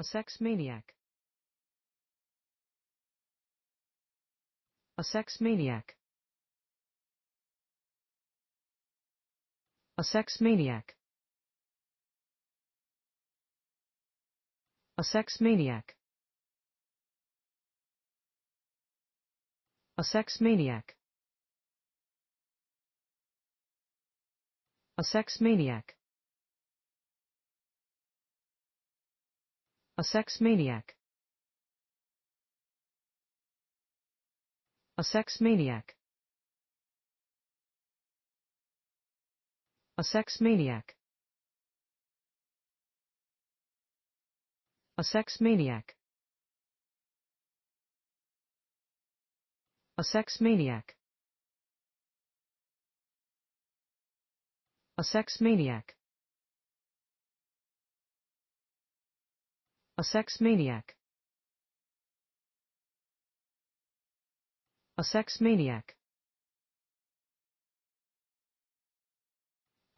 A sex maniac. A sex maniac. A sex maniac. A sex maniac. A sex maniac. A sex maniac. A sex maniac. A sex maniac. A sex maniac. A sex maniac. A sex maniac. A sex maniac. A sex maniac. A sex maniac.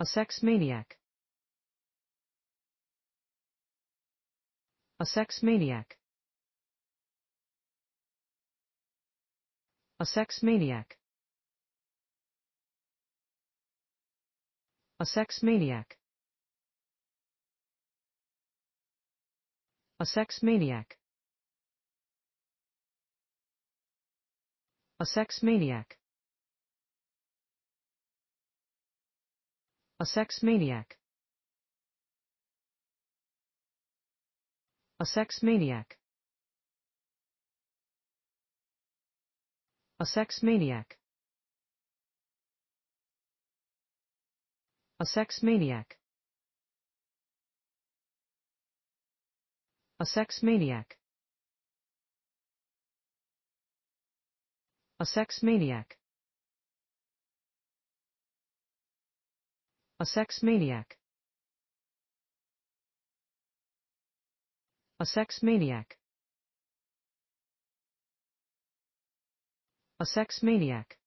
A sex maniac. A sex maniac. A sex maniac. A sex maniac. A sex maniac. A sex maniac. A sex maniac. A sex maniac. A sex maniac. A sex maniac. A sex maniac. A sex maniac. A sex maniac. A sex maniac. A sex maniac.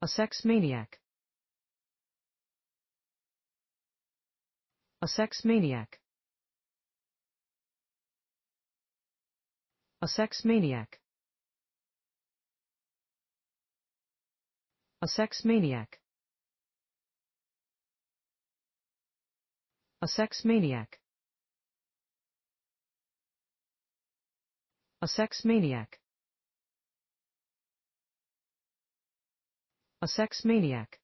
A sex maniac. A sex maniac. A sex maniac. A sex maniac. A sex maniac. A sex maniac. A sex maniac.